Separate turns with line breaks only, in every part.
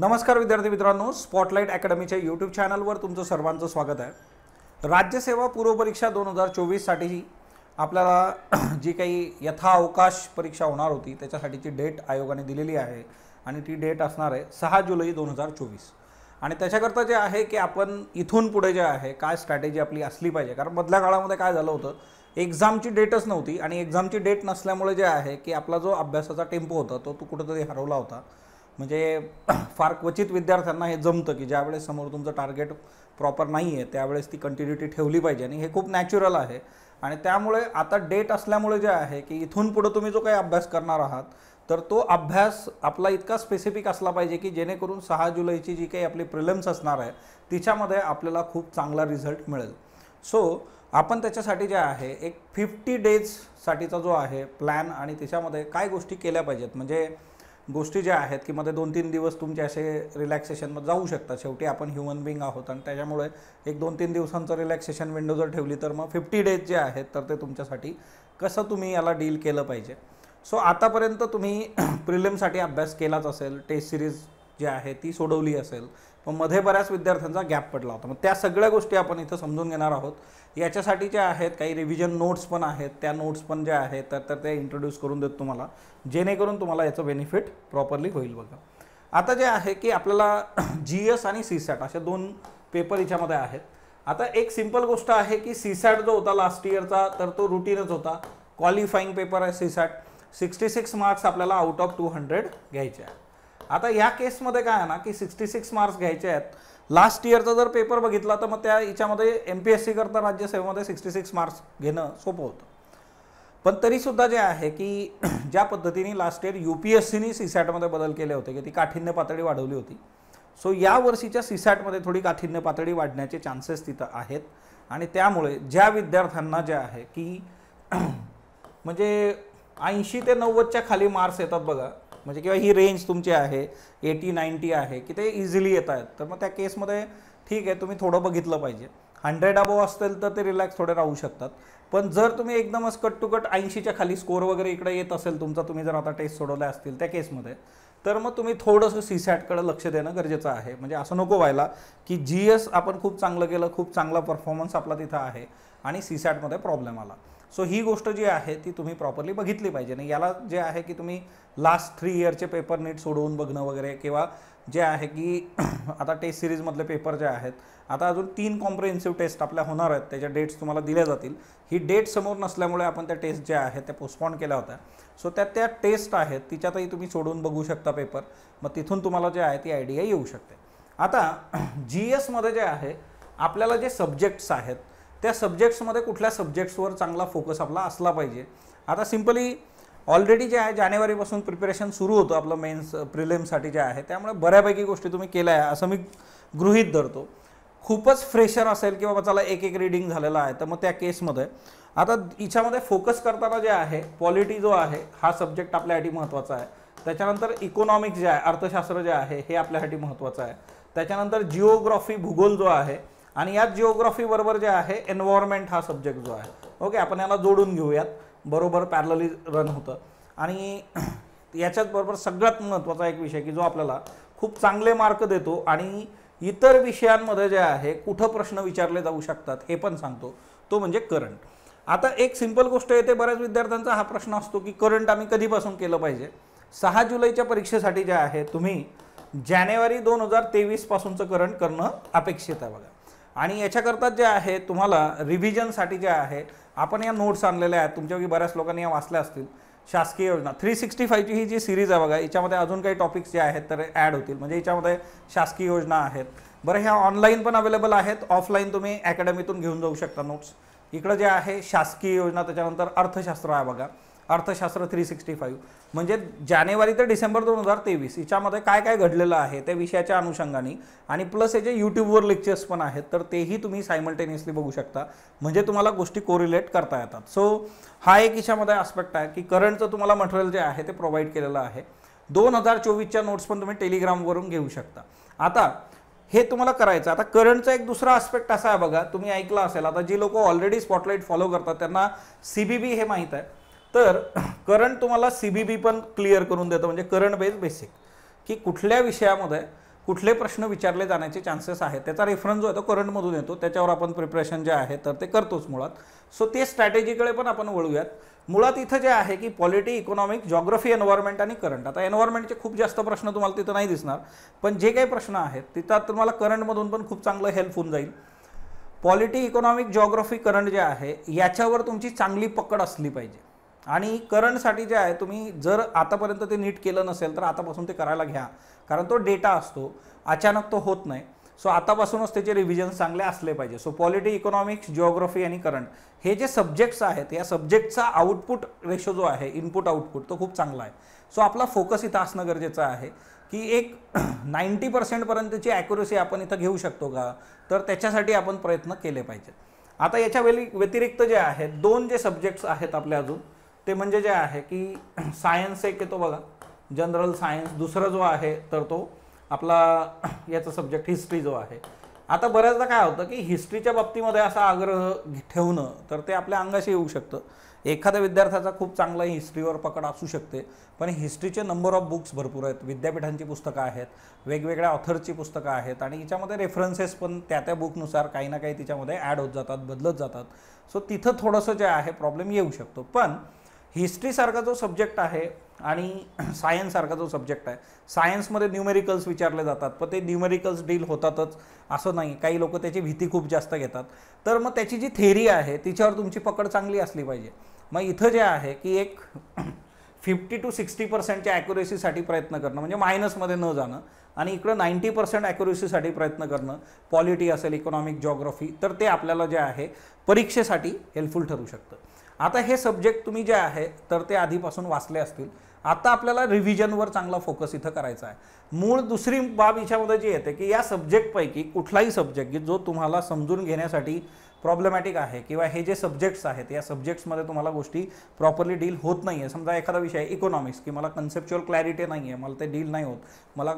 नमस्कार विद्यार्थी मित्रांनो स्पॉटलाईट अकॅडमीच्या यूट्यूब चॅनलवर तुमचं सर्वांचं स्वागत आहे राज्यसेवा पूर्वपरीक्षा दोन हजार चोवीससाठी आपल्याला जी काही यथाअवकाश परीक्षा होणार होती त्याच्यासाठीची डेट आयोगाने दिलेली आहे आणि ती डेट असणार आहे सहा जुलै दोन हजार चोवीस आणि त्याच्याकरता जे आहे की आपण इथून पुढे जे आहे काय स्ट्रॅटेजी आपली असली पाहिजे कारण मधल्या काळामध्ये काय झालं होतं एक्झामची डेटच नव्हती आणि एक्झामची डेट नसल्यामुळे जे आहे की आपला जो अभ्यासाचा टेम्पो होता तो तू कुठंतरी हरवला होता म्हणजे फार क्वचित विद्यार्थ्यांना हे जमतं की ज्यावेळेस समोर तुमचं टार्गेट प्रॉपर नाही आहे त्यावेळेस ती कंटिन्युटी ठेवली पाहिजे आणि हे खूप नॅचरल आहे आणि त्यामुळे आता डेट असल्यामुळे जे आहे की इथून पुढं तुम्ही जो काही अभ्यास करणार आहात तर तो अभ्यास आपला इतका स्पेसिफिक असला पाहिजे की जेणेकरून सहा जुलैची जी काही आपली प्रिलम्स असणार आहे तिच्यामध्ये आपल्याला खूप चांगला रिझल्ट मिळेल सो आपण त्याच्यासाठी जे आहे एक फिफ्टी डेजसाठीचा जो आहे प्लॅन आणि त्याच्यामध्ये काय गोष्टी केल्या पाहिजेत म्हणजे गोष्टी ज्या आहेत की मध्ये दोन तीन दिवस तुमचे असे रिलॅक्सेशनमध्ये जाऊ शकतात शेवटी आपण ह्युमन बिंग आहोत आणि त्याच्यामुळे एक दोन तीन दिवसांचं रिलॅक्सेशन विंडो जर ठेवली तर मग फिफ्टी डेज जे आहेत तर ते तुमच्यासाठी कसं तुम्ही याला डील केलं पाहिजे सो आतापर्यंत तुम्ही प्रिलिमसाठी अभ्यास केलाच असेल टेस्ट सिरीज जी आहे ती सोडवली असेल पण मध्ये बऱ्याच विद्यार्थ्यांचा गॅप पडला होता मग त्या सगळ्या गोष्टी आपण इथं समजून घेणार आहोत याच्यासाठी ज्या आहेत काही रिव्हिजन नोट्स पण आहेत त्या नोट्स पण ज्या आहेत तर तर ते इंट्रोड्यूस करून देत तुम्हाला जेणेकरून तुम्हाला याचं बेनिफिट प्रॉपरली होईल बघा आता जे आहे की आपल्याला जी एस आणि सी सॅट असे दोन पेपर याच्यामध्ये आहेत आता एक सिंपल गोष्ट आहे की सी सॅट जो होता लास्ट इयरचा तर तो रुटीनच होता क्वालिफाईंग पेपर आहे CSAT sixty six marks आपल्याला आउट ऑफ टू हंड्रेड घ्यायचे आहे आता ह्या केसमध्ये काय आहे ना की सिक्स्टी सिक्स मार्क्स घ्यायचे आहेत लास्ट इयरचा जर पेपर बघितला तर मग त्या याच्यामध्ये एम पी एस सी करता राज्यसेवेमध्ये सिक्स्टी सिक्स मार्क्स घेणं सोपं होतं पण तरीसुद्धा जे आहे की ज्या पद्धतीने last year U P S सीनी सी सॅटमध्ये बदल केले होते की ती काठिण्य पातळी वाढवली होती सो या वर्षीच्या सी सॅटमध्ये थोडी काठिण्य पातळी वाढण्याचे चान्सेस तिथं आहेत आणि त्यामुळे ज्या विद्यार्थ्यांना जे आहे की म्हणजे ऐंशी ते नव्वदच्या खाली मार्क्स येतात बघा म्हणजे किंवा ही रेंज तुमची आहे एटी नाईन्टी आहे की ते इझिली येत आहेत तर मग त्या केसमध्ये ठीक आहे तुम्ही थोडं बघितलं पाहिजे हंड्रेड अबोव असतील तर ते रिलॅक्स थोडे राहू शकतात पण जर तुम्ही एकदमच कट टू कट ऐंशीच्या खाली स्कोर वगैरे इकडे येत असेल तुमचा तुम्ही जर आता टेस्ट सोडवल्या असतील त्या केसमध्ये तर मग तुम्ही थोडंसं सी सॅटकडे लक्ष देणं गरजेचं आहे म्हणजे असं नको व्हायला की जी एस आपण खूप चांगलं केलं खूप चांगला परफॉर्मन्स आपला तिथं आहे आणि सी सॅटमध्ये प्रॉब्लेम आला सो ही गोष्ट जी आहे ती तुम्ही प्रॉपरली बघितली पाहिजे नाही याला जे आहे की तुम्ही लास्ट थ्री इयरचे पेपर नीट सोडवून बघणं वगैरे किंवा जे आहे की आता टेस्ट सिरीजमधले पेपर जे आहेत आता अजून तीन कॉम्प्रिहेन्सिव्ह टेस्ट आपल्या होणार आहेत त्याच्या डेट्स तुम्हाला दिल्या जातील ही डेट समोर नसल्यामुळे आपण त्या टेस्ट ज्या आहेत त्या पोस्टपॉन केल्या होत्या सो त्या त्या टेस्ट आहेत तिच्यातही तुम्ही सोडवून बघू शकता पेपर मग तिथून तुम्हाला जे आहे ती आयडिया येऊ शकते आता जी एसमध्ये जे आहे आपल्याला जे सब्जेक्ट्स आहेत त्या सब्जेक्ट्समध्ये कुठल्या सब्जेक्ट्सवर चांगला फोकस आपला असला पाहिजे आता सिम्पली ऑलरेडी जे आहे जानेवारीपासून प्रिपरेशन सुरू होतं आपलं मेन्स प्रिलेमसाठी जे आहे त्यामुळे बऱ्यापैकी गोष्टी तुम्ही केल्या आहे असं मी गृहीत धरतो खूपच फ्रेशर असेल की बाबा चला एक एक रिडिंग झालेलं आहे तर मग त्या केसमध्ये आता हिच्यामध्ये फोकस करताना जे आहे पॉलिटी जो आहे हा सब्जेक्ट आपल्यासाठी महत्त्वाचा आहे त्याच्यानंतर इकॉनॉमिक्स जे आहे अर्थशास्त्र जे आहे हे आपल्यासाठी महत्त्वाचं आहे त्याच्यानंतर जिओग्राफी भूगोल जो आहे आणि यात जिओग्राफीबरोबर जे आहे एन्व्हायरमेंट हा सब्जेक्ट जो आहे ओके आपण याला जोडून घेऊयात बरोबर पॅरलली रन होतं आणि याच्याचबरोबर सगळ्यात महत्त्वाचा एक विषय की जो आपल्याला खूप चांगले मार्क देतो आणि इतर विषयांमध्ये जे आहे कुठं प्रश्न विचारले जाऊ शकतात हे पण सांगतो तो म्हणजे करंट आता एक सिंपल गोष्ट येते बऱ्याच विद्यार्थ्यांचा हा प्रश्न असतो की करंट आम्ही कधीपासून केलं पाहिजे सहा जुलैच्या परीक्षेसाठी जे आहे तुम्ही जानेवारी दोन हजार तेवीसपासूनचं करंट करणं अपेक्षित आहे बघा आणि याच्याकरता जे आहे तुम्हाला रिव्हिजनसाठी जे आहे आपण या नोट्स आणलेल्या आहेत तुमच्यापैकी बऱ्याच लोकांनी या वाचल्या असतील शासकीय योजना थ्री सिक्स्टी फायची ही जी सिरीज आहे बघा याच्यामध्ये अजून काही टॉपिक्स जे आहेत तर ॲड होतील म्हणजे याच्यामध्ये शासकीय योजना आहेत बरं ह्या ऑनलाईन पण अवेलेबल आहेत ऑफलाईन तुम्ही अकॅडमीतून घेऊन जाऊ शकता नोट्स इकडं जे आहे शासकीय योजना त्याच्यानंतर अर्थशास्त्र आहे बघा अर्थशास्त्र थ्री सिक्स्टी फाईव्ह म्हणजे जानेवारी ते डिसेंबर दोन हजार तेवीस याच्यामध्ये काय काय घडलेलं आहे त्या विषयाच्या अनुषंगाने आणि प्लस याचे यूट्यूबवर लेक्चर्स पण आहेत तर तेही तुम्ही सायमल्टेनियसली बघू शकता म्हणजे तुम्हाला गोष्टी कोरिलेट करता येतात सो हा एक हिच्यामध्ये आस्पेक्ट आहे की करंटचं तुम्हाला मटेरियल जे आहे ते प्रोव्हाइड केलेलं आहे दोन हजार चोवीसच्या नोट्स पण तुम्ही टेलिग्रामवरून घेऊ शकता आता हे तुम्हाला करायचं आता करंटचा एक दुसरा आस्पेक्ट असा आहे बघा तुम्ही ऐकलं असेल आता जी लोक ऑलरेडी स्पॉटलाईट फॉलो करतात त्यांना सी बी बी हे माहीत आहे तर करंट तुम्हाला सी बी बी पण क्लिअर करून देतं म्हणजे करंट बेस बेसिक की कुठल्या विषयामध्ये कुठले प्रश्न विचारले जाण्याचे चान्सेस आहेत त्याचा रेफरन्स जो आहे तो करंटमधून येतो त्याच्यावर आपण प्रिपरेशन जे आहे तर ते करतोच मुळात सो ते स्ट्रॅटेजीकडे पण आपण वळूयात मुळात इथं जे आहे की पॉलिटी इकॉनॉमिक जॉग्रफी एन्व्हायरमेंट आणि करंट आता एन्व्हायरमेंटचे खूप जास्त प्रश्न तुम्हाला तिथं नाही दिसणार पण जे काही प्रश्न आहेत तिथं तुम्हाला करंटमधून पण खूप चांगलं हेल्प होऊन जाईल पॉलिटी इकॉनॉमिक जॉग्रफी करंट जे आहे याच्यावर तुमची चांगली पकड असली पाहिजे आणि करंटसाठी जे आहे तुम्ही जर आतापर्यंत ते नीट केलं नसेल तर आतापासून ते करायला घ्या कारण तो डेटा असतो अचानक तो होत नाही सो आतापासूनच त्याचे रिव्हिजन चांगले असले पाहिजे सो पॉलिटी इकॉनॉमिक्स जिओग्राफी आणि करंट हे जे सब्जेक्ट्स आहेत या सब्जेक्टचा आउटपुट रेशो जो आहे इनपुट आउटपुट तो खूप चांगला आहे सो आपला फोकस इथं असणं गरजेचं आहे की एक नाईंटी पर्सेंटपर्यंतची ॲक्युरेसी आपण इथं घेऊ शकतो का तर त्याच्यासाठी आपण प्रयत्न केले पाहिजेत आता याच्या व्यतिरिक्त जे आहेत दोन जे सब्जेक्ट्स आहेत आपल्या अजून ते म्हणजे जे आहे की सायन्स एक येतो बघा जनरल सायन्स दुसरा जो आहे तर तो आपला याचा सब्जेक्ट हिस्ट्री जो आहे आता बऱ्याचदा काय होतं की हिस्ट्रीच्या बाबतीमध्ये असा आग्रह ठेवणं तर ते आपल्या अंगाशी येऊ शकतं एखाद्या विद्यार्थ्याचा खूप चांगला हिस्ट्रीवर पकड असू शकते पण हिस्ट्रीचे नंबर ऑफ बुक्स भरपूर आहेत विद्यापीठांची पुस्तकं आहेत वेगवेगळ्या ऑथरची पुस्तकं आहेत आणि याच्यामध्ये रेफरन्सेस पण त्या त्या बुकनुसार काही ना काही तिच्यामध्ये ॲड होत जातात बदलत जातात सो तिथं थोडंसं जे आहे प्रॉब्लेम येऊ शकतो पण हिस्ट्रीसारखा जो सब्जेक्ट आहे आणि सायन्ससारखा जो सब्जेक्ट आहे सायन्समध्ये न्यूमेरिकल्स विचारले जातात पण ते न्यूमेरिकल्स डील होतातच असं नाही काही लोक त्याची भीती खूप जास्त घेतात तर मग त्याची जी थेरी आहे तिच्यावर तुमची पकड चांगली असली पाहिजे मग इथं जे आहे की एक फिफ्टी टू सिक्स्टी पर्सेंटच्या ॲक्युरेसीसाठी प्रयत्न करणं म्हणजे मायनसमध्ये न जाणं आणि इकडं नाईंटी पर्सेंट ॲक्युरेसीसाठी प्रयत्न करणं पॉलिटी असेल इकॉनॉमिक जॉग्रफी तर ते आपल्याला जे आहे परीक्षेसाठी हेल्पफुल ठरू शकतं आता हे सब्जेक्ट तुम्ही जे आहे तर ते आधीपासून वाचले असतील आता आपल्याला रिव्हिजनवर चांगला फोकस इथं करायचा आहे मूळ दुसरी बाब याच्यामध्ये जी येते की या सब्जेक्टपैकी कुठलाही सब्जेक्ट की जो तुम्हाला समजून घेण्यासाठी प्रॉब्लेमॅटिक आहे किंवा हे जे सब्जेक्ट्स आहेत या सब्जेक्ट्समध्ये तुम्हाला गोष्टी प्रॉपरली डील होत नाही आहे समजा एखादा विषय इकॉनॉमिक्स की मला कन्सेप्च्युअल क्लॅरिटी नाही आहे मला ते डील नाही होत मला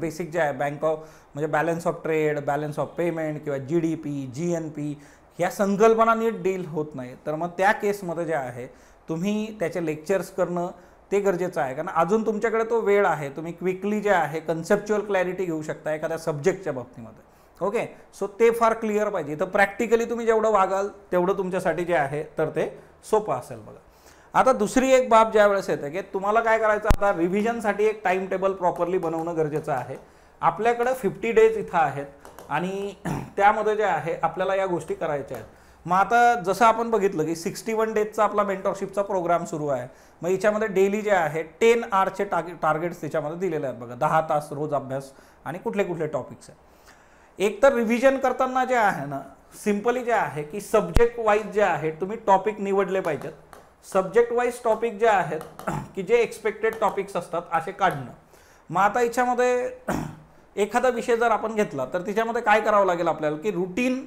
बेसिक जे आहे बँक ऑफ म्हणजे balance of trade balance of payment किंवा G D P G N P ह्या संकल्पना नीट डील होत नाही तर मग त्या केसमध्ये जे आहे तुम्ही त्याचे लेक्चर्स करणं ते गरजेचं आहे कारण अजून तुमच्याकडे तो वेळ आहे तुम्ही क्विकली जे आहे कन्सेप्च्युअल क्लॅरिटी घेऊ शकता एखाद्या सब्जेक्टच्या बाबतीमध्ये ओके सो ते फार क्लिअर पाहिजे तर प्रॅक्टिकली तुम्ही जेवढं वागाल तेवढं तुमच्यासाठी जे आहे तर ते सोपं असेल बघा आता दुसरी एक बाब ज्या वेळेस येते की तुम्हाला काय करायचं आता रिव्हिजनसाठी एक टाईम टेबल प्रॉपरली बनवणं गरजेचं आहे आपल्याकडं फिफ्टी डेज इथं आहेत आणि त्यामध्ये जे आहे आपल्याला या गोष्टी करायच्या आहेत मग आता जसं आपण बघितलं की सिक्स्टी वन डेजचा आपला मेंटॉरशिपचा प्रोग्राम सुरू आहे मग याच्यामध्ये डेली जे आहे टेन आरचे टार्गे टार्गेट्स त्याच्यामध्ये दिलेले आहेत बघा दहा तास रोज अभ्यास आणि कुठले कुठले टॉपिक्स आहेत एक तर रिव्हिजन करताना जे आहे ना सिम्पली जे आहे की सब्जेक्ट वाईज जे आहे तुम्ही टॉपिक निवडले पाहिजेत सब्जेक्ट वाईज टॉपिक जे आहेत की जे एक्सपेक्टेड टॉपिक्स असतात असे काढणं मग आता याच्यामध्ये एखादा विषय जर आपण घेतला तर त्याच्यामध्ये काय करावं लागेल आपल्याला की रुटीन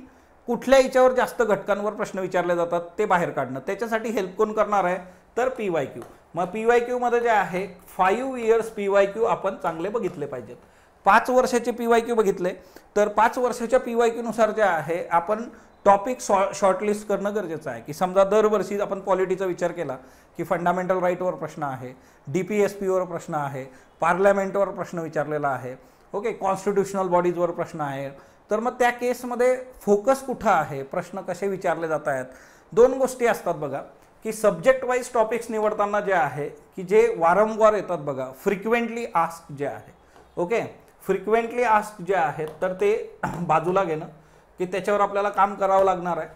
कुठल्या याच्यावर जास्त घटकांवर प्रश्न विचारले जातात ते बाहेर काढणं त्याच्यासाठी हेल्प कोण करणार आहे तर पी वाय क्यू मग पी वाय क्यूमध्ये जे आहे five years P Y Q आपण चांगले बघितले पाहिजेत पाच वर्षाचे पी वाय क्यू बघितले तर पाच वर्षाच्या पी वाय क्यूनुसार जे आहे आपण टॉपिक सॉ शॉर्टलिस्ट करणं गरजेचं आहे की समजा दरवर्षी आपण पॉलिटीचा विचार केला की फंडामेंटल राईटवर प्रश्न आहे डी पी एस पीवर प्रश्न आहे पार्लमेंटवर प्रश्न विचारलेला आहे ओके कॉन्स्टिट्युशनल बॉडीजवर प्रश्न आहे तर मग त्या केसमध्ये फोकस कुठं आहे प्रश्न कसे विचारले जात आहेत दोन गोष्टी असतात बघा की सब्जेक्ट वाईज टॉपिक्स निवडताना जे आहे की जे वारंवार येतात बघा फ्रिक्वेंटली आस्क जे आहे ओके फ्रिक्वेंटली आस्क जे आहेत तर ते बाजूला घेणं की त्याच्यावर आपल्याला काम करावं लागणार आहे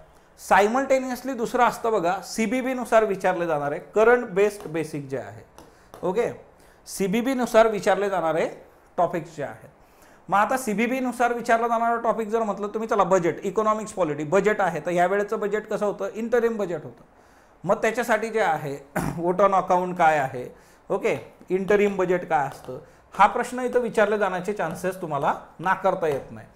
सायमल्टेनियसली दुसरं असतं बघा सी बी बीनुसार विचारले जाणारे करंट बेस्ड बेसिक जे आहे ओके सी बी बीनुसार विचारले जाणारे टॉपिक्स जे आहेत मग आता सीबीबी नुसार विचारला जाणारा टॉपिक जर म्हटलं तुम्ही चला बजेट इकॉनॉमिक्स पॉलिटी बजेट आहे तर यावेळेचं बजेट कसं होतं इंटरिम बजेट होतं मग त्याच्यासाठी जे आहे वोट ऑन अकाउंट काय आहे ओके इंटरिम बजेट काय असतं हा प्रश्न इथं विचारले जाण्याचे चान्सेस तुम्हाला नाकारता येत नाही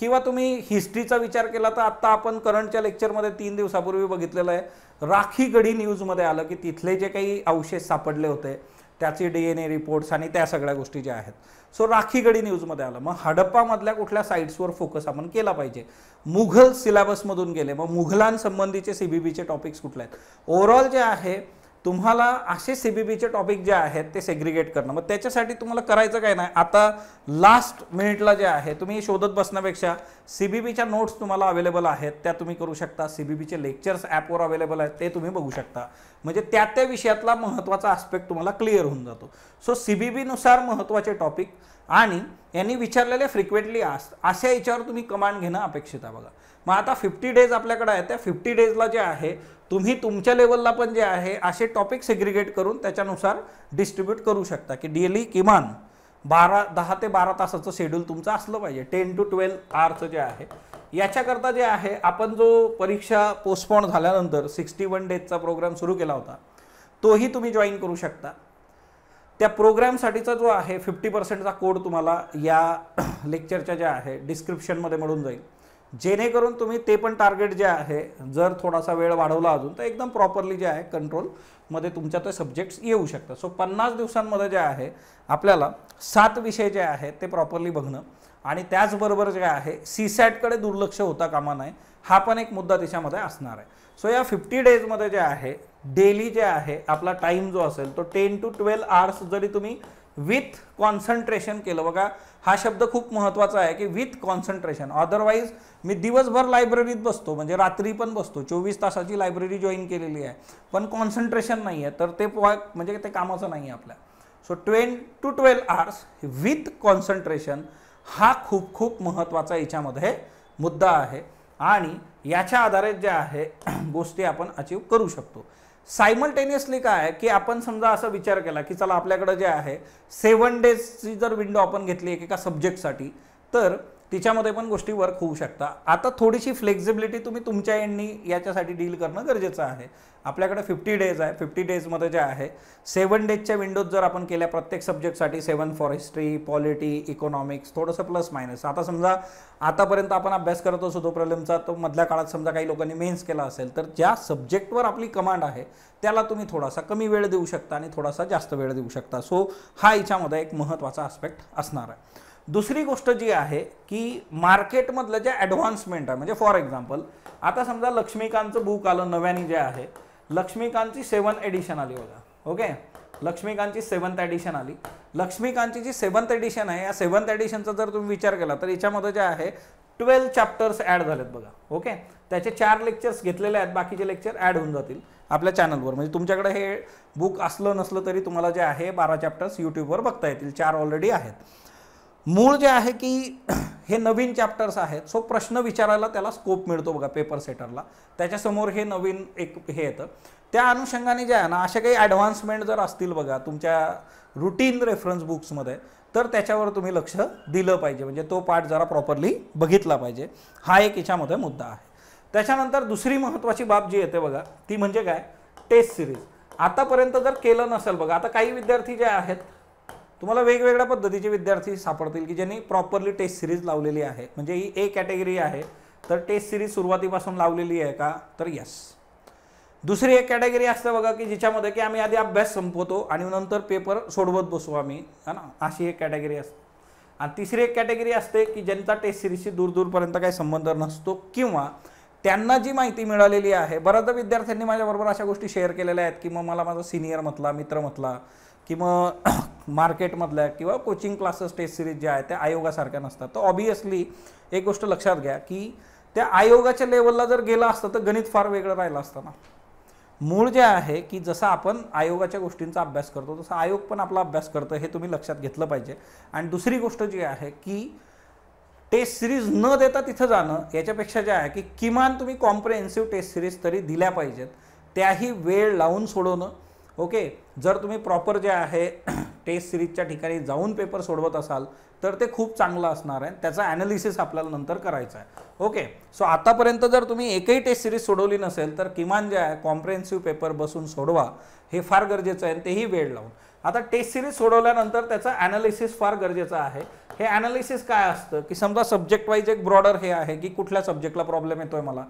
किंवा तुम्ही हिस्ट्रीचा विचार केला तर आता आपण करंटच्या लेक्चरमध्ये तीन दिवसापूर्वी बघितलेलं आहे राखी न्यूज न्यूजमध्ये आलं की तिथले जे काही अवशेष सापडले होते त्याचे डी एन ए रिपोर्ट्स आणि त्या सगळ्या गोष्टी ज्या आहेत सो राखीगडी न्यूजमध्ये आलं मग हडप्पामधल्या कुठल्या साईट्सवर फोकस आपण केला पाहिजे मुघल सिलेबसमधून गेले मग मुघलांसंबंधीचे सी बी बीचे टॉपिक्स कुठले आहेत ओव्हरऑल जे आहे तुम्हाला असे सीबीबीचे टॉपिक जे आहेत ते सेग्रिगेट करणं मग त्याच्यासाठी तुम्हाला करायचं काय नाही आता लास्ट मिनिटला जे आहे तुम्ही शोधत बसण्यापेक्षा सीबीबीच्या नोट्स तुम्हाला अवेलेबल आहेत त्या तुम्ही करू शकता सीबीबीचे लेक्चर्स ॲपवर अवेलेबल आहेत ते तुम्ही बघू शकता म्हणजे त्या त्या विषयातला महत्त्वाचा आस्पेक्ट तुम्हाला क्लिअर होऊन जातो सो सी बी महत्त्वाचे टॉपिक आणि यांनी विचारलेले फ्रिक्वेंटली आस अशा याच्यावर तुम्ही कमांड घेणं अपेक्षित आहे बघा मग आता फिफ्टी डेज आपल्याकडे आहे त्या फिफ्टी डेजला जे आहे तुम्ही तुमच्या लेवलला पण जे आहे असे टॉपिक सेग्रिगेट करून त्याच्यानुसार डिस्ट्रीब्यूट करू शकता की डेली किमान बारा दहा ते बारा तासाचं शेड्यूल तुमचं असलं पाहिजे टेन टू ट्वेल्व आरचं जे आहे याच्याकरता जे आहे आपण जो परीक्षा पोस्टपोन झाल्यानंतर सिक्स्टी वन डेजचा प्रोग्राम सुरू केला होता तोही तुम्ही जॉईन करू शकता त्या प्रोग्रॅमसाठीचा जो आहे फिफ्टी पर्सेंटचा कोड तुम्हाला या लेक्चरच्या ज्या आहे डिस्क्रिप्शनमध्ये मिळून जाईल जेणेकरून तुम्ही ते पण टार्गेट जे आहे जर थोडासा वेळ वाढवला अजून तर एकदम प्रॉपरली जे आहे कंट्रोलमध्ये तुमच्या ते सब्जेक्ट्स येऊ शकतात सो पन्नास दिवसांमध्ये जे आहे आपल्याला सात विषय जे आहेत ते प्रॉपरली बघणं आणि त्याचबरोबर जे आहे सी सॅटकडे दुर्लक्ष होता कामा नाही हा पण एक मुद्दा त्याच्यामध्ये असणार आहे सो या फिफ्टी डेजमध्ये जे आहे डेली जे आहे आपला टाईम जो असेल तो टेन टू ट्वेल्व आवर्स जरी तुम्ही विथ कॉन्सन्ट्रेशन केलं बघा हा शब्द खूप महत्त्वाचा आहे की विथ कॉन्सन्ट्रेशन अदरवाईज मी दिवसभर लायब्ररीत बसतो म्हणजे रात्री पण बसतो चोवीस तासाची लायब्ररी जॉईन केलेली आहे पण कॉन्सन्ट्रेशन नाही आहे तर ते म्हणजे ते कामाचं नाही आहे आपल्या so ten to twelve hours with concentration हा खूप खूप महत्त्वाचा याच्यामध्ये मुद्दा आहे आणि याच्या आधारे ज्या आहे गोष्टी आपण अचीव करू शकतो सायमल्टेनियसली काय आहे की आपण समजा असा विचार केला की चला आपल्याकडं जे आहे सेवन डेजची जर विंडो आपण घेतली एकेका सब्जेक्टसाठी तर तिच्यामध्ये पण गोष्टी वर्क होऊ शकता आता थोडीशी फ्लेक्झिबिलिटी तुम्ही तुमच्या एंडनी याच्यासाठी डील करणं गरजेचं आहे आपल्याकडे फिफ्टी डेज आहे फिफ्टी डेजमध्ये जे आहे सेवन डेजच्या विंडोज जर आपण केल्या प्रत्येक सब्जेक्टसाठी सेवन फॉरेस्ट्री पॉलिटी इकॉनॉमिक्स थोडंसं प्लस मायनस आता समजा आतापर्यंत आपण अभ्यास करत असू तो प्रॉब्लेमचा तो मधल्या काळात समजा काही लोकांनी मेन्स केला असेल तर ज्या सब्जेक्टवर आपली कमांड आहे त्याला तुम्ही थोडासा कमी वेळ देऊ शकता आणि थोडासा जास्त वेळ देऊ शकता सो हा याच्यामध्ये एक महत्त्वाचा आस्पेक्ट असणार आहे दुसरी गोष्ट जी आहे की मार्केटमधलं जे ॲडव्हान्समेंट आहे म्हणजे फॉर एक्झाम्पल आता समजा लक्ष्मीकांतचं बुक आलं नव्याने जे आहे लक्ष्मीकांतची सेवन एडिशन आली बघा ओके लक्ष्मीकांतची सेवन्थ एडिशन आली लक्ष्मीकांतची जी सेवन्थ एडिशन आहे या सेवन्थ एडिशनचा जर तुम्ही विचार केला तर याच्यामध्ये जे आहे ट्वेल्व चॅप्टर्स ॲड झालेत बघा ओके त्याचे चार लेक्चर्स घेतलेले आहेत बाकीचे लेक्चर ॲड होऊन जातील आपल्या चॅनलवर म्हणजे तुमच्याकडे हे बुक असलं नसलं तरी तुम्हाला जे आहे बारा चॅप्टर्स यूट्यूबवर बघता येतील चार ऑलरेडी आहेत मूळ जे आहे की हे नवीन चॅप्टर्स आहेत सो प्रश्न विचारायला त्याला स्कोप मिळतो बघा पेपर सेटरला त्याच्यासमोर हे नवीन एक हे येतं त्या अनुषंगाने जे आहे ना असे काही ॲडव्हान्समेंट जर असतील बघा तुमच्या रुटीन रेफरन्स बुक्समध्ये तर त्याच्यावर तुम्ही लक्ष दिलं पाहिजे म्हणजे तो पाठ जरा प्रॉपरली बघितला पाहिजे हा एक याच्यामध्ये मुद्दा आहे त्याच्यानंतर दुसरी महत्त्वाची बाब जी येते बघा ती म्हणजे काय टेस्ट सिरीज आतापर्यंत जर केलं नसेल बघा आता काही विद्यार्थी जे आहेत तुम्हाला वेगवेगळ्या पद्धतीचे विद्यार्थी सापडतील की ज्यांनी प्रॉपरली टेस्ट सिरीज लावलेली आहे म्हणजे ही ए कॅटेगरी आहे तर टेस्ट सिरीज सुरुवातीपासून लावलेली आहे का तर यस दुसरी एक कॅटेगरी असते बघा की जिच्यामध्ये की आम्ही आधी अभ्यास संपवतो आणि नंतर पेपर सोडवत बसू आम्ही है ना अशी एक कॅटेगरी असते आणि तिसरी एक कॅटेगरी असते की ज्यांचा टेस्ट सिरीजशी दूरदूरपर्यंत काही संबंध नसतो किंवा त्यांना जी माहिती मिळालेली आहे बऱ्याचदा विद्यार्थ्यांनी माझ्याबरोबर अशा गोष्टी शेअर केलेल्या आहेत की मग मला माझा सिनियर म्हटला मित्र म्हटला किंवा मार्केटमधल्या किंवा कोचिंग क्लासेस टेस्ट सिरीज ज्या आहेत त्या आयोगासारख्या नसतात तर ऑबियसली एक गोष्ट लक्षात घ्या की त्या आयोगाच्या लेवलला जर गेलं असतं तर गणित फार वेगळं राहिलं असतं ना मूळ जे आहे की जसं आपण आयोगाच्या गोष्टींचा अभ्यास करतो तसं आयोग पण आपला अभ्यास करतं हे तुम्ही लक्षात घेतलं पाहिजे आणि दुसरी गोष्ट जी आहे की टेस्ट सिरीज न देता तिथं जाणं याच्यापेक्षा जे आहे की किमान तुम्ही कॉम्प्रिहेन्सिव्ह टेस्ट सिरीज तरी दिल्या पाहिजेत त्याही वेळ लावून सोडवणं ओके जर तुम्ही प्रॉपर जे आहे टेस्ट सिरीजच्या ठिकाणी जाऊन पेपर सोडवत असाल तर ते खूप चांगलं असणार आहे त्याचा ॲनालिसिस आपल्याला नंतर करायचं आहे ओके सो आतापर्यंत जर तुम्ही एकही टेस्ट सिरीज सोडवली नसेल तर किमान जे आहे कॉम्प्रेन्सिव्ह पेपर बसून सोडवा हे फार गरजेचं आहे तेही वेळ लावून आता टेस्ट सिरीज सोडवल्यानंतर त्याचं ॲनालिसिस फार गरजेचं आहे हे ॲनालिसिस काय असतं की समजा सब्जेक्ट वाईज एक ब्रॉडर हे आहे की कुठल्या सब्जेक्टला प्रॉब्लेम येतो आहे मला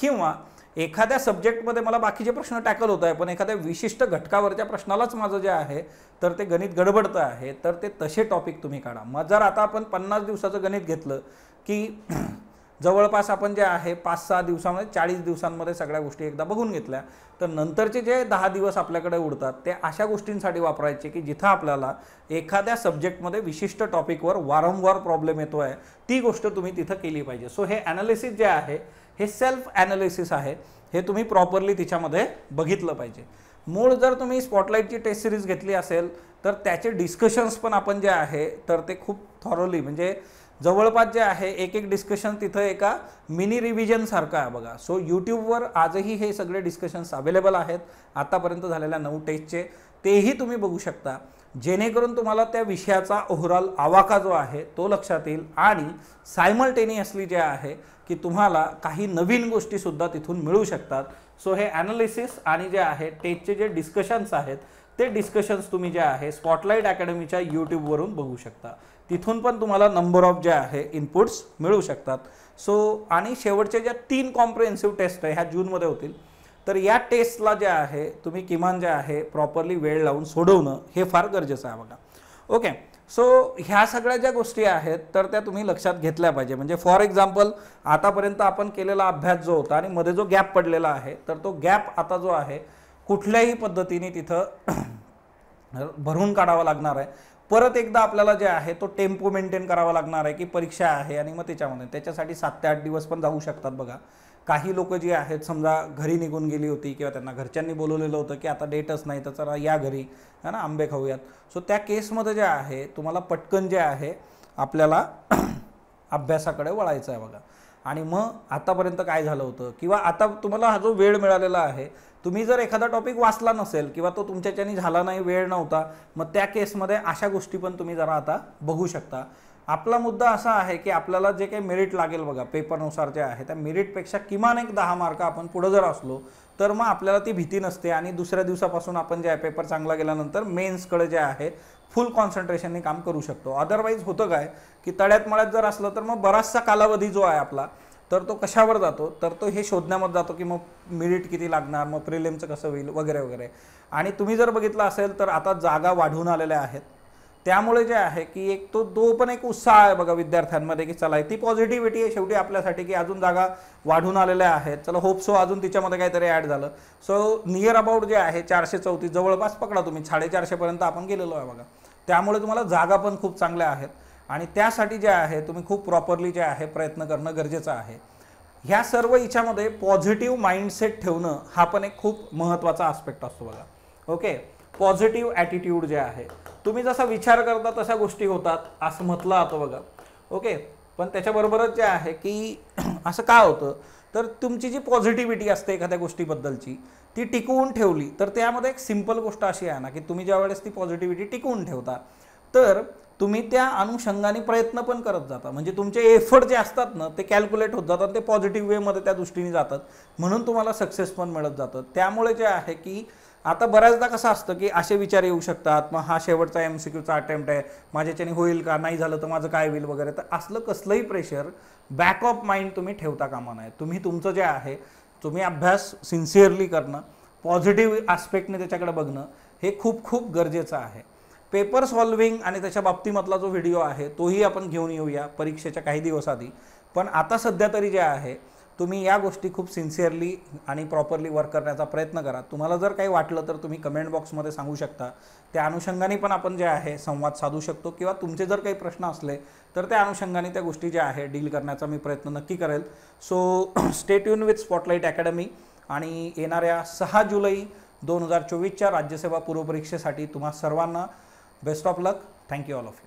किंवा एखाद्या सब्जेक्टमध्ये मला बाकीचे प्रश्न टॅकल होत आहे पण एखाद्या विशिष्ट घटकावरच्या प्रश्नालाच माझं जे आहे तर ते गणित गडबडतं आहे तर ते तसे टॉपिक तुम्ही काढा मग जर आता आपण पन्नास दिवसाचं गणित घेतलं की जवळपास आपण जे आहे पाच सहा दिवसामध्ये चाळीस दिवसांमध्ये सगळ्या गोष्टी एकदा बघून घेतल्या तर नंतरचे जे दहा दिवस आपल्याकडे उडतात ते अशा गोष्टींसाठी वापरायचे की जिथं आपल्याला एखाद्या सब्जेक्टमध्ये विशिष्ट टॉपिकवर वारंवार प्रॉब्लेम येतो आहे ती गोष्ट तुम्ही तिथं केली पाहिजे सो हे ॲनालिसिस जे आहे हे सेल्फ ॲनालिसिस आहे हे तुम्ही प्रॉपरली तिच्यामध्ये बघितलं पाहिजे मूळ जर तुम्ही स्पॉटलाईटची टेस्ट सिरीज घेतली असेल तर त्याचे डिस्कशन्स पण आपण जे आहे तर ते खूप थॉरली म्हणजे जवळपास जे आहे एक एक डिस्कशन तिथं एका मिनी रिव्हिजनसारखं आहे बघा सो यूट्यूबवर आजही हे सगळे डिस्कशन्स अवेलेबल आहेत आतापर्यंत झालेल्या नऊ टेस्टचे तेही तुम्ही बघू शकता जेणेकरून तुम्हाला त्या विषयाचा ओव्हरऑल आवाका जो आहे तो लक्षात येईल आणि सायमल्टेनियसली जे आहे की तुम्हाला काही नवीन गोष्टीसुद्धा तिथून मिळू शकतात सो हे ॲनालिसिस आणि जे आहे टेस्टचे जे डिस्कशन्स आहेत ते डिस्कशन्स तुम्ही जे आहे स्पॉटलाईट अकॅडमीच्या यूट्यूबवरून बघू शकता तिथून पण तुम्हाला नंबर ऑफ जे आहे इनपुट्स मिळू शकतात सो आणि शेवटचे ज्या तीन कॉम्प्रिहेन्सिव्ह टेस्ट आहे ह्या जूनमध्ये होतील तर या टेस्टला जे आहे तुम्ही किमान जे आहे प्रॉपरली वेळ लावून सोडवणं हे फार गरजेचं आहे बघा ओके सो ह्या सगळ्या ज्या गोष्टी आहेत तर त्या तुम्ही लक्षात घेतल्या पाहिजे म्हणजे फॉर एक्झाम्पल आतापर्यंत आपण केलेला अभ्यास जो होता आणि मध्ये जो गॅप पडलेला आहे तर तो गॅप आता जो आहे कुठल्याही पद्धतीने तिथं भरून काढावा लागणार आहे परत एकदा आपल्याला जे आहे तो टेम्पो मेंटेन करावा लागणार आहे की परीक्षा आहे आणि मग त्याच्यामध्ये त्याच्यासाठी सात ते आठ दिवस पण जाऊ शकतात बघा काही लोक जी आहेत समजा घरी निघून गेली होती किंवा त्यांना घरच्यांनी बोलवलेलं होतं की आता डेटच नाही तर चला या घरी है ना आंबे खाऊयात सो त्या केसमध्ये जे आहे तुम्हाला पटकन जे आहे आपल्याला अभ्यासाकडे वळायचं आहे बघा आणि मग आतापर्यंत काय झालं होतं किंवा आता तुम्हाला हा जो वेळ मिळालेला आहे तुम्ही जर एखादा टॉपिक वाचला नसेल किंवा तो तुमच्याच्यानी झाला नाही वेळ नव्हता मग त्या केसमध्ये अशा गोष्टी पण तुम्ही जरा आता बघू शकता आपला मुद्दा असा आहे की आपल्याला जे काही मेरिट लागेल बघा पेपरनुसार जे आहे त्या मेरिटपेक्षा किमान एक दहा मार्क आपण पुढं जर असलो तर मग आपल्याला ती भीती नसते आणि दुसऱ्या दिवसापासून आपण जे आहे पेपर चांगला गेल्यानंतर मेन्सकडे जे आहे फुल कॉन्सन्ट्रेशनने काम करू शकतो अदरवाईज होतं काय की तळ्यात मळ्यात जर असलं तर मग बराचसा कालावधी जो आहे आपला तर तो कशावर जातो तर तो हे शोधण्यामध्ये जातो की मग मेरिट किती लागणार मग प्रिलेमचं कसं होईल वगैरे वगैरे आणि तुम्ही जर बघितलं असेल तर आता जागा वाढून आलेल्या आहेत त्यामुळे जे आहे की एक तो दो पण एक उत्साह आहे बघा विद्यार्थ्यांमध्ये की चला ती पॉझिटिव्हिटी आहे शेवटी आपल्यासाठी की अजून जागा वाढून आलेल्या आहेत चला होप सो अजून तिच्यामध्ये काहीतरी ॲड झालं सो नियर अबाउट जे आहे चारशे चौतीस जवळपास पकडा तुम्ही साडेचारशेपर्यंत आपण गेलेलो आहे बघा त्यामुळे तुम्हाला जागा पण खूप चांगल्या आहेत आणि त्यासाठी जे आहे तुम्ही खूप प्रॉपरली जे आहे प्रयत्न करणं गरजेचं आहे ह्या सर्व हिच्यामध्ये पॉझिटिव्ह माइंडसेट ठेवणं हा पण एक खूप महत्त्वाचा आस्पेक्ट असतो बघा ओके पॉझिटिव्ह ॲटिट्यूड जे आहे तुम्ही जसा विचार करता तशा गोष्टी होतात असं म्हटलं आता बघा ओके पण त्याच्याबरोबरच जे आहे की असं का होतं तर तुमची जी पॉझिटिव्हिटी असते एखाद्या गोष्टीबद्दलची ती टिकवून ठेवली तर त्यामध्ये एक सिंपल गोष्ट अशी आहे ना की तुम्ही ज्या वेळेस ती पॉझिटिव्हिटी टिकवून ठेवता तर तुम्ही त्या अनुषंगाने प्रयत्न पण करत जाता म्हणजे तुमचे एफर्ट जे असतात ना ते कॅल्क्युलेट होत जातात ते पॉझिटिव्ह वेमध्ये त्या दृष्टीने जातात म्हणून तुम्हाला सक्सेस पण मिळत जातं त्यामुळे जे आहे की आता बऱ्याचदा कसं असतं की असे विचार येऊ शकतात मग हा शेवटचा एम सी क्यूचा अटेम्प्ट आहे माझ्याच्याने होईल का नाही झालं तर माझं काय होईल वगैरे तर असलं कसलंही प्रेशर बॅक ऑफ माइंड तुम्ही ठेवता कामा नये तुम्ही तुमचं जे आहे तुम्ही अभ्यास सिन्सिअरली करणं पॉझिटिव्ह आस्पेक्टने त्याच्याकडे बघणं हे खूप खूप गरजेचं आहे पेपर सॉल्विंग आणि त्याच्या बाबतीमधला जो व्हिडिओ आहे तोही आपण घेऊन येऊया परीक्षेच्या काही दिवस आधी पण आता सध्या तरी जे आहे तुम्ही या गोष्टी खूप सिन्सिअरली आणि प्रॉपरली वर्क करण्याचा प्रयत्न करा तुम्हाला जर काही वाटलं तर तुम्ही कमेंट बॉक्समध्ये सांगू शकता त्या अनुषंगाने पण आपण जे आहे संवाद साधू शकतो किंवा तुमचे जर काही प्रश्न असले तर त्या अनुषंगाने त्या गोष्टी ज्या आहे डील करण्याचा मी प्रयत्न नक्की करेल सो स्टेट युन विथ स्पॉटलाईट अकॅडमी आणि येणाऱ्या सहा जुलै दोन हजार चोवीसच्या राज्यसेवा पूर्वपरीक्षेसाठी तुम्हा सर्वांना best of luck thank you all of you